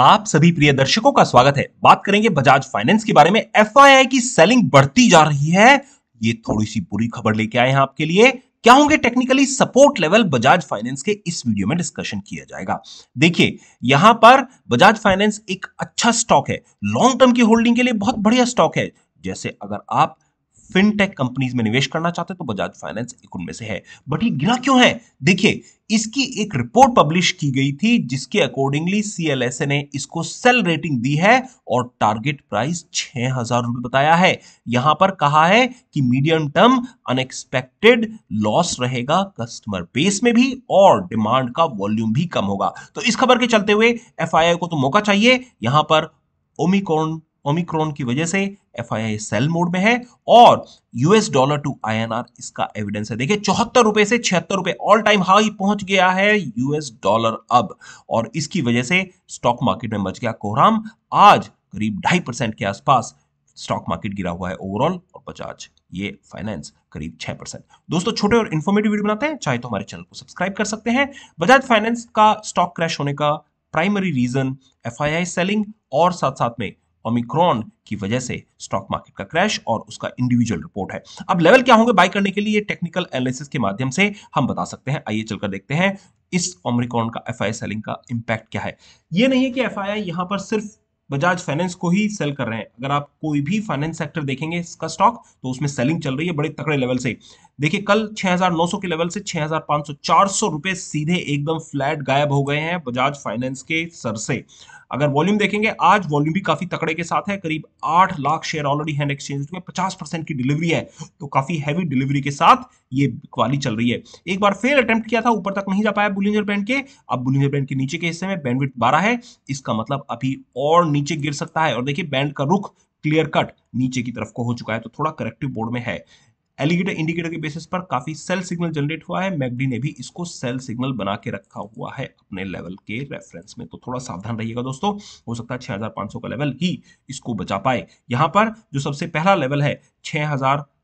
आप सभी प्रिय दर्शकों का स्वागत है बात करेंगे बजाज फाइनेंस के बारे में एफ की सेलिंग बढ़ती जा रही है ये थोड़ी सी बुरी खबर लेके आए हैं आपके लिए क्या होंगे technically support level Bajaj Finance के इस वीडियो में डिस्कशन किया जाएगा देखिए यहां पर बजाज फाइनेंस एक अच्छा स्टॉक है लॉन्ग टर्म की होल्डिंग के लिए बहुत बढ़िया स्टॉक है जैसे अगर आप फिनटेक कंपनीज में निवेश करना चाहते हैं तो बजाज फाइनेंस एक उनमें से है बट ये गिरा क्यों है देखिए इसकी एक रिपोर्ट पब्लिश की गई थी जिसके अकॉर्डिंगली सीएलएसए ने इसको सेल रेटिंग दी है और टारगेट प्राइस छह हजार रुपए बताया है यहां पर कहा है कि मीडियम टर्म अनएक्सपेक्टेड लॉस रहेगा कस्टमर बेस में भी और डिमांड का वॉल्यूम भी कम होगा तो इस खबर के चलते हुए एफ को तो मौका चाहिए यहां पर ओमिकॉन ओमिक्रॉन की वजह से एफ सेल मोड में है और यूएस डॉलर टू आईएनआर इसका एविडेंस है देखिए चौहत्तर रुपए से छिहत्तर रुपए ऑल टाइम हाई पहुंच गया है यूएस डॉलर अब और इसकी वजह से स्टॉक मार्केट में मच गया कोहराम आज करीब ढाई परसेंट के आसपास स्टॉक मार्केट गिरा हुआ है ओवरऑल और बजाज ये फाइनेंस करीब छह परसेंट दोस्तों छोटे और इन्फॉर्मेटिव वीडियो बनाते हैं चाहे तो हमारे चैनल को सब्सक्राइब कर सकते हैं बजाज फाइनेंस का स्टॉक क्रैश होने का प्राइमरी रीजन एफ सेलिंग और साथ साथ में ओमिक्रॉन की वजह से स्टॉक मार्केट का क्रैश और उसका इंडिविजुअल रिपोर्ट है अब लेवल क्या होंगे बाय करने के लिए टेक्निकल एनालिसिस के माध्यम से हम बता सकते हैं आइए चलकर देखते हैं इस ओमिक्रॉन का एफ सेलिंग का इंपैक्ट क्या है ये नहीं है कि एफ आई पर सिर्फ बजाज फाइनेंस को ही सेल कर रहे हैं अगर आप कोई भी फाइनेंस सेक्टर देखेंगे इसका स्टॉक तो उसमें सेलिंग चल रही है बड़े तकड़े लेवल से देखिए कल 6,900 के लेवल से 6,500 400 रुपए सीधे एकदम फ्लैट गायब हो गए हैं बजाज फाइनेंस के सर से अगर वॉल्यूम देखेंगे आज वॉल्यूम भी काफी तकड़े के साथ है करीब 8 lakh share already hand exchange में पचास परसेंट की डिलीवरी है तो काफी हैवी डिलीवरी के साथ ये क्वाली चल रही है एक बार फिर अटेम्प्ट किया था ऊपर तक नहीं जा पाया बुलिंजर बैंड के अब बुलिंजर बैंड के नीचे के हिस्से में बैंडविट बारह है इसका मतलब अभी और नीचे गिर सकता है और देखिए बैंड का रुख क्लियर कट नीचे की तरफ को हो चुका है तो थोड़ा करेक्टिव बोर्ड में है एलिगेटर इंडिकेटर के बेसिस पर काफी सेल सिग्नल जनरेट हुआ है मैगडी ने भी इसको सेल सिग्नल बना के रखा हुआ है अपने लेवल के रेफरेंस में तो थोड़ा सावधान रहिएगा दोस्तों हो सकता है छह का लेवल ही इसको बचा पाए यहाँ पर जो सबसे पहला लेवल है छह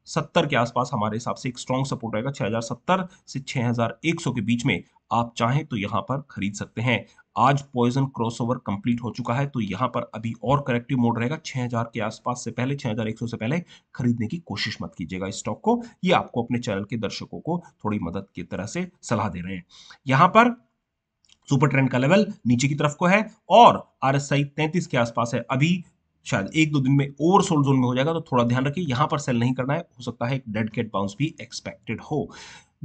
6070 के आसपास हमारे हिसाब से एक स्ट्रॉन्ग सपोर्ट रहेगा 6070 से 6100 के बीच में आप चाहें तो यहां पर खरीद सकते हैं आज पॉइजन क्रॉसओवर कंप्लीट हो चुका है तो यहां पर अभी और करेक्टिव मोड रहेगा 6000 के आसपास से पहले 6100 से पहले खरीदने की कोशिश मत कीजिएगा स्टॉक को ये आपको अपने चैनल के दर्शकों को थोड़ी मदद की तरह से सलाह दे रहे हैं यहां पर सुपर ट्रेंड का लेवल नीचे की तरफ को है और आर एस के आसपास है अभी शायद एक दो दिन में ओवर सोल्ड जोन में हो जाएगा तो थोड़ा ध्यान रखिए यहां पर सेल नहीं करना है हो सकता है एक डेड कैट बाउंस भी एक्सपेक्टेड हो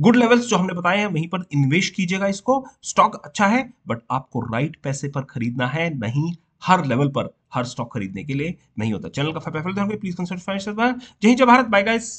गुड लेवल्स जो हमने बताए हैं वहीं पर इन्वेस्ट कीजिएगा इसको स्टॉक अच्छा है बट आपको राइट पैसे पर खरीदना है नहीं हर लेवल पर हर स्टॉक खरीदने के लिए नहीं होता चैनल का प्लीज कंसल्ट जय हिंद जय भारत बाय गाइस